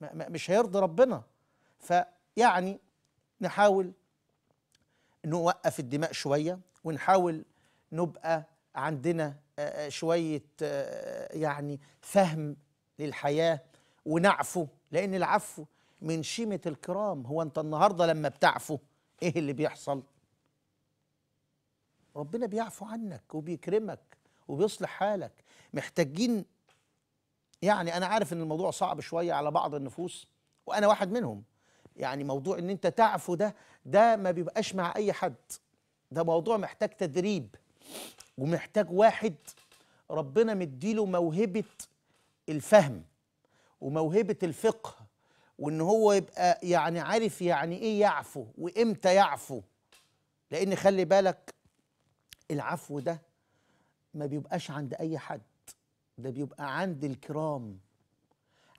مش هيرضي ربنا فيعني نحاول نوقف الدماء شوية ونحاول نبقى عندنا شوية يعني فهم للحياة ونعفو لأن العفو من شيمة الكرام هو أنت النهاردة لما بتعفو إيه اللي بيحصل؟ ربنا بيعفو عنك وبيكرمك وبيصلح حالك محتاجين يعني انا عارف ان الموضوع صعب شويه على بعض النفوس وانا واحد منهم يعني موضوع ان انت تعفو ده ده ما بيبقاش مع اي حد ده موضوع محتاج تدريب ومحتاج واحد ربنا مديله موهبه الفهم وموهبه الفقه وان هو يبقى يعني عارف يعني ايه يعفو وامتى يعفو لان خلي بالك العفو ده ما بيبقاش عند اي حد ده بيبقى عند الكرام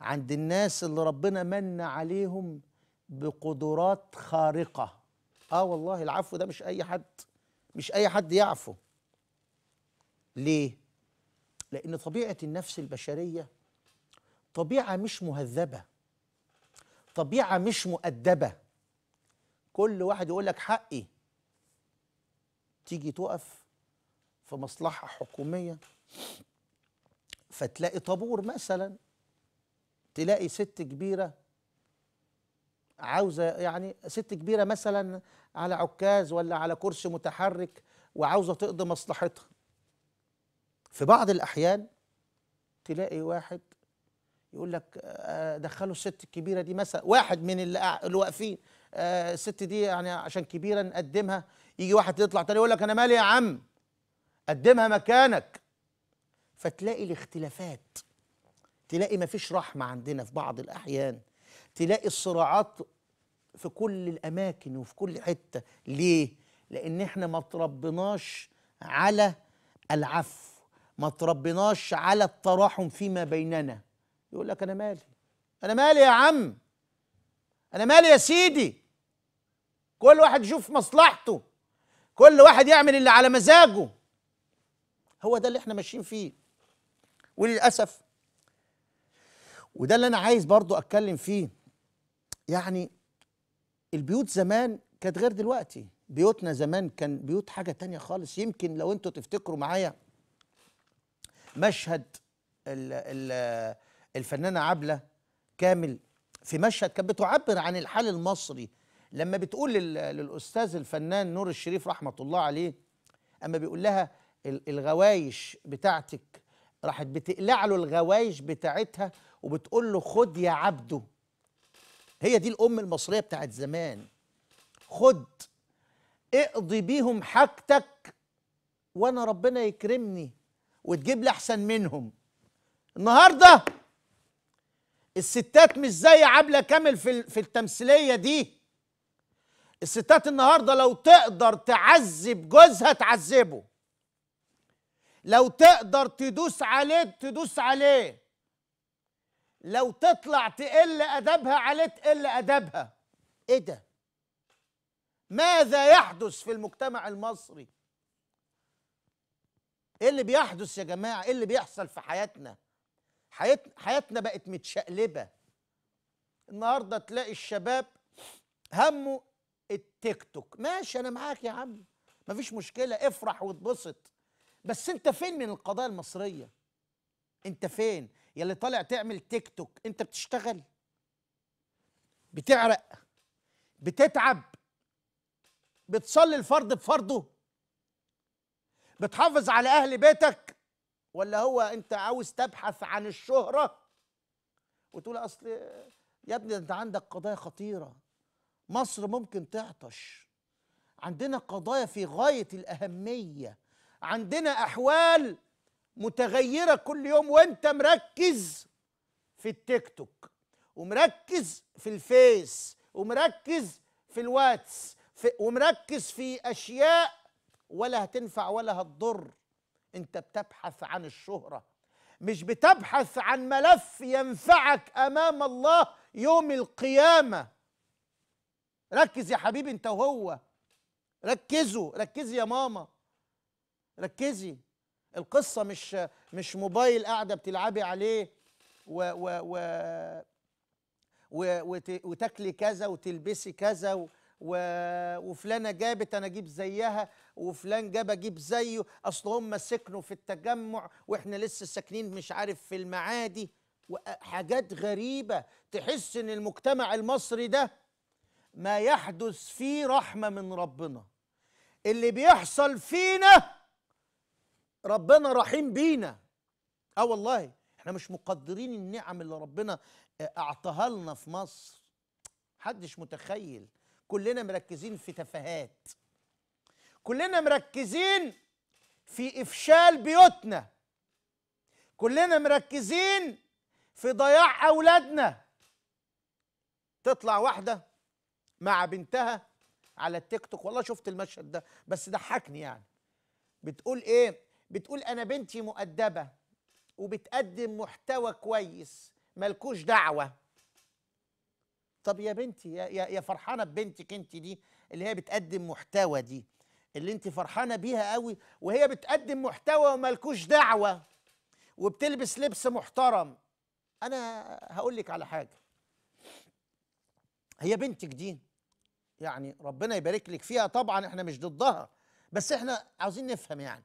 عند الناس اللي ربنا من عليهم بقدرات خارقة اه والله العفو ده مش اي حد مش اي حد يعفو ليه لان طبيعة النفس البشرية طبيعة مش مهذبة طبيعة مش مؤدبة كل واحد يقول لك حقي تيجي تقف في مصلحة حكومية فتلاقي طابور مثلا تلاقي ست كبيرة عاوزة يعني ست كبيرة مثلا على عكاز ولا على كرسي متحرك وعاوزة تقضي مصلحتها في بعض الأحيان تلاقي واحد يقول لك آه، دخلوا الست الكبيرة دي مثلا واحد من اللي واقفين آه، الست دي يعني عشان كبيرة نقدمها يجي واحد يطلع تاني يقول لك أنا مالي يا عم قدمها مكانك فتلاقي الاختلافات تلاقي ما فيش رحمة عندنا في بعض الأحيان تلاقي الصراعات في كل الأماكن وفي كل حتة ليه؟ لأن إحنا ما تربناش على العفو ما تربناش على التراحم فيما بيننا يقول لك أنا مالي أنا مالي يا عم أنا مالي يا سيدي كل واحد يشوف مصلحته كل واحد يعمل اللي على مزاجه هو ده اللي احنا ماشيين فيه وللاسف وده اللي انا عايز برضو اتكلم فيه يعني البيوت زمان كانت غير دلوقتي بيوتنا زمان كان بيوت حاجه تانية خالص يمكن لو انتوا تفتكروا معايا مشهد ال ال الفنانه عبله كامل في مشهد كانت بتعبر عن الحال المصري لما بتقول للاستاذ الفنان نور الشريف رحمه الله عليه اما بيقول لها الغوايش بتاعتك راحت بتقلع له الغوايش بتاعتها وبتقول له خد يا عبده هي دي الام المصريه بتاعت زمان خد اقضي بيهم حاجتك وانا ربنا يكرمني وتجيب لي احسن منهم النهارده الستات مش زي عبله كامل في في التمثيليه دي الستات النهارده لو تقدر تعذب جوزها تعذبه لو تقدر تدوس عليه تدوس عليه لو تطلع تقل ادبها عليه تقل ادبها ايه ده ماذا يحدث في المجتمع المصري ايه اللي بيحدث يا جماعه ايه اللي بيحصل في حياتنا حياتنا بقت متشقلبه النهارده تلاقي الشباب همه التيك توك ماشي انا معاك يا عم مفيش مشكله افرح واتبسط بس انت فين من القضايا المصريه انت فين يا اللي طالع تعمل تيك توك انت بتشتغل بتعرق بتتعب بتصلي الفرض بفرضه بتحافظ على اهل بيتك ولا هو انت عاوز تبحث عن الشهره وتقول اصل يا ابني انت عندك قضايا خطيره مصر ممكن تعطش عندنا قضايا في غايه الاهميه عندنا احوال متغيره كل يوم وانت مركز في التيك توك ومركز في الفيس ومركز في الواتس في ومركز في اشياء ولا هتنفع ولا هتضر انت بتبحث عن الشهره مش بتبحث عن ملف ينفعك امام الله يوم القيامه ركز يا حبيبي انت وهو ركزوا ركزي يا ماما ركزي القصة مش مش موبايل قاعدة بتلعبي عليه و و و و وتاكلي كذا وتلبسي كذا و و وفلانة جابت أنا أجيب زيها وفلان جاب أجيب زيه أصل هم سكنوا في التجمع وإحنا لسه ساكنين مش عارف في المعادي وحاجات غريبة تحس إن المجتمع المصري ده ما يحدث فيه رحمة من ربنا اللي بيحصل فينا ربنا رحيم بينا اه والله احنا مش مقدرين النعم اللي ربنا آه، اعطاها لنا في مصر محدش متخيل كلنا مركزين في تفاهات كلنا مركزين في افشال بيوتنا كلنا مركزين في ضياع اولادنا تطلع واحده مع بنتها على التيك توك والله شفت المشهد ده بس ضحكني يعني بتقول ايه بتقول انا بنتي مؤدبه وبتقدم محتوى كويس ملكوش دعوه طب يا بنتي يا, يا فرحانه ببنتك انت دي اللي هي بتقدم محتوى دي اللي انت فرحانه بيها قوي وهي بتقدم محتوى وملكوش دعوه وبتلبس لبس محترم انا هقول لك على حاجه هي بنتك دي يعني ربنا يبارك لك فيها طبعا احنا مش ضدها بس احنا عاوزين نفهم يعني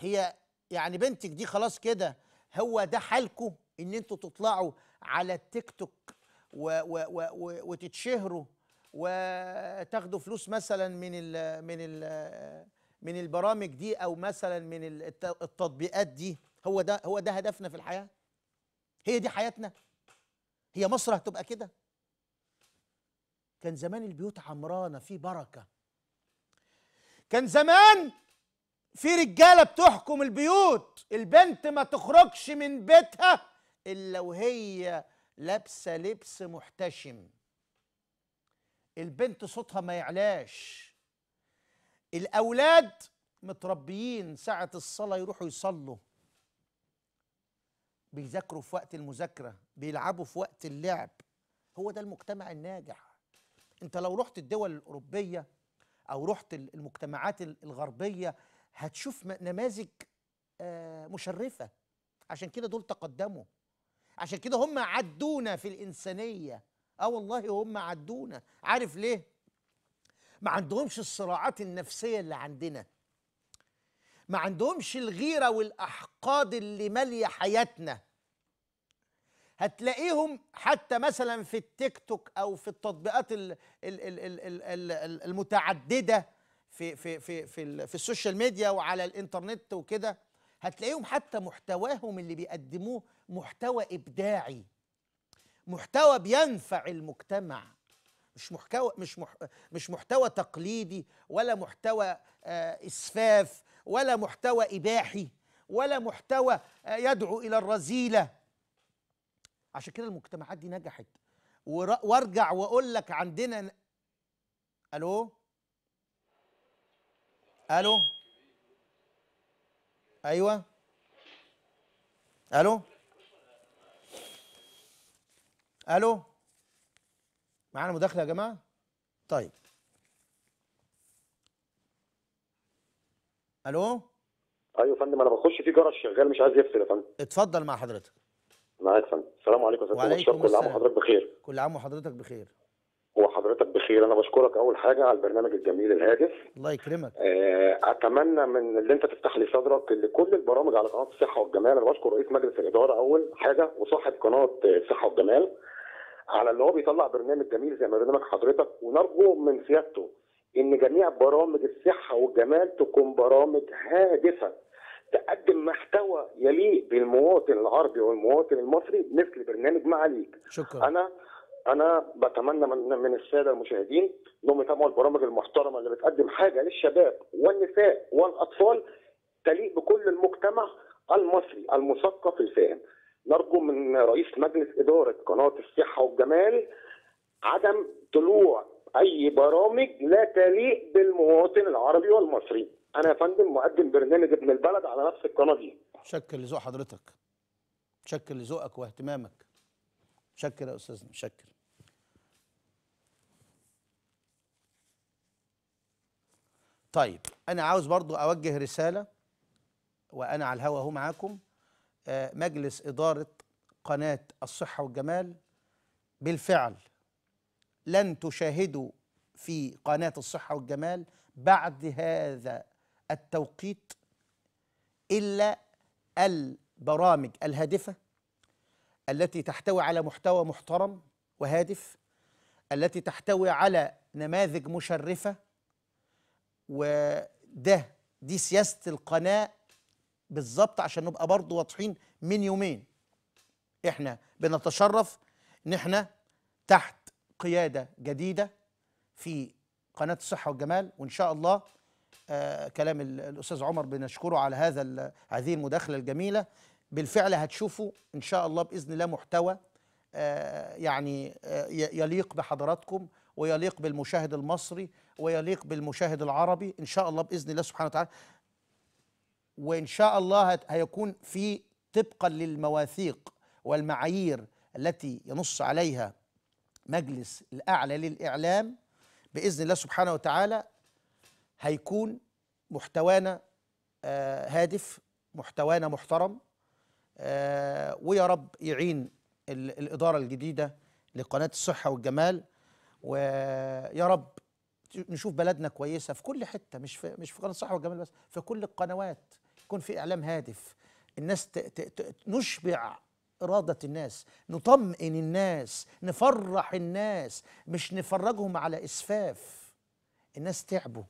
هي يعني بنتك دي خلاص كده هو ده حالكم ان انتوا تطلعوا على التيك توك و و و و وتتشهروا وتاخدوا فلوس مثلا من ال من ال من البرامج دي او مثلا من التطبيقات دي هو ده هو ده هدفنا في الحياه هي دي حياتنا هي مصر هتبقى كده كان زمان البيوت عمرانه في بركه كان زمان في رجاله بتحكم البيوت البنت ما تخرجش من بيتها الا وهي لابسه لبس محتشم البنت صوتها ما يعلاش الاولاد متربيين ساعه الصلاه يروحوا يصلوا بيذاكروا في وقت المذاكره بيلعبوا في وقت اللعب هو ده المجتمع الناجح انت لو رحت الدول الاوروبيه او رحت المجتمعات الغربيه هتشوف نماذج آه، مشرفه عشان كده دول تقدموا عشان كده هم عدونا في الانسانيه اه والله هم عدونا عارف ليه ما عندهمش الصراعات النفسيه اللي عندنا ما عندهمش الغيره والاحقاد اللي ماليه حياتنا هتلاقيهم حتى مثلا في التيك توك او في التطبيقات المتعدده في في في في, في السوشيال ميديا وعلى الانترنت وكده هتلاقيهم حتى محتواهم اللي بيقدموه محتوى ابداعي محتوى بينفع المجتمع مش محتوى مش مح مش محتوى تقليدي ولا محتوى آه، اسفاف ولا محتوى اباحي ولا محتوى آه، يدعو الى الرذيله عشان كده المجتمعات دي نجحت وارجع واقول لك عندنا الو الو ايوه الو الو معانا مداخله يا جماعه طيب الو ايوه يا فندم انا بخش في جرس شغال مش عايز يفصل يا فندم اتفضل مع حضرتك معاك يا فندم السلام عليكم يا فندم وعليكم السلام كل عام وحضرتك بخير كل عام وحضرتك بخير حضرتك بخير انا بشكرك اول حاجه على البرنامج الجميل الهادف الله يكرمك آه، اتمنى من اللي انت تفتح لي صدرك ان كل البرامج على قناه الصحه والجمال انا بشكر رئيس مجلس الاداره اول حاجه وصاحب قناه الصحه والجمال على اللي هو بيطلع برنامج جميل زي برنامج حضرتك ونرجو من سيادته ان جميع برامج الصحه والجمال تكون برامج هادفه تقدم محتوى يليق بالمواطن العربي والمواطن المصري مثل برنامج معاليك شكرا انا انا بتمنى من, من الساده المشاهدين انهم يتابعوا البرامج المحترمه اللي بتقدم حاجه للشباب والنساء والاطفال تليق بكل المجتمع المصري المثقف الفاهم نرجو من رئيس مجلس اداره قناه الصحه والجمال عدم طلوع اي برامج لا تليق بالمواطن العربي والمصري انا يا فندم مقدم برنامج ابن البلد على نفس القناه دي شكل لذوق حضرتك شكل لذوقك واهتمامك شكر يا استاذنا شكر طيب انا عاوز برضو اوجه رساله وانا على الهوا اهو معاكم آه، مجلس اداره قناه الصحه والجمال بالفعل لن تشاهدوا في قناه الصحه والجمال بعد هذا التوقيت الا البرامج الهادفه التي تحتوي على محتوى محترم وهادف التي تحتوي على نماذج مشرفة وده دي سياسة القناة بالظبط عشان نبقى برضو واضحين من يومين احنا بنتشرف ان احنا تحت قيادة جديدة في قناة الصحة والجمال وان شاء الله آه كلام الأستاذ عمر بنشكره على هذا هذه المداخلة الجميلة بالفعل هتشوفوا ان شاء الله باذن الله محتوى آه، يعني آه، يليق بحضراتكم ويليق بالمشاهد المصري ويليق بالمشاهد العربي ان شاء الله باذن الله سبحانه وتعالى وان شاء الله هيكون في طبقا للمواثيق والمعايير التي ينص عليها مجلس الاعلى للاعلام باذن الله سبحانه وتعالى هيكون محتوانا آه، هادف محتوانا محترم آه، ويا رب يعين الإدارة الجديدة لقناة الصحة والجمال ويا رب نشوف بلدنا كويسة في كل حتة مش في مش في قناة الصحة والجمال بس في كل القنوات يكون في إعلام هادف الناس ت ت ت نشبع إرادة الناس نطمئن الناس نفرح الناس مش نفرجهم على إسفاف الناس تعبوا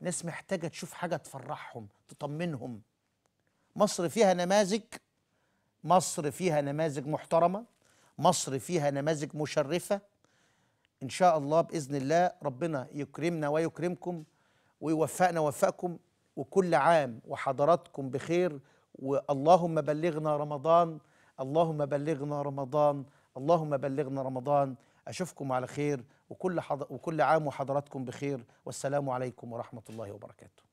الناس محتاجة تشوف حاجة تفرحهم تطمنهم مصر فيها نماذج مصر فيها نماذج محترمه مصر فيها نماذج مشرفه ان شاء الله باذن الله ربنا يكرمنا ويكرمكم ويوفقنا ويوفقكم وكل عام وحضراتكم بخير واللهم بلغنا رمضان اللهم بلغنا رمضان اللهم بلغنا رمضان اشوفكم على خير وكل حض... وكل عام وحضراتكم بخير والسلام عليكم ورحمه الله وبركاته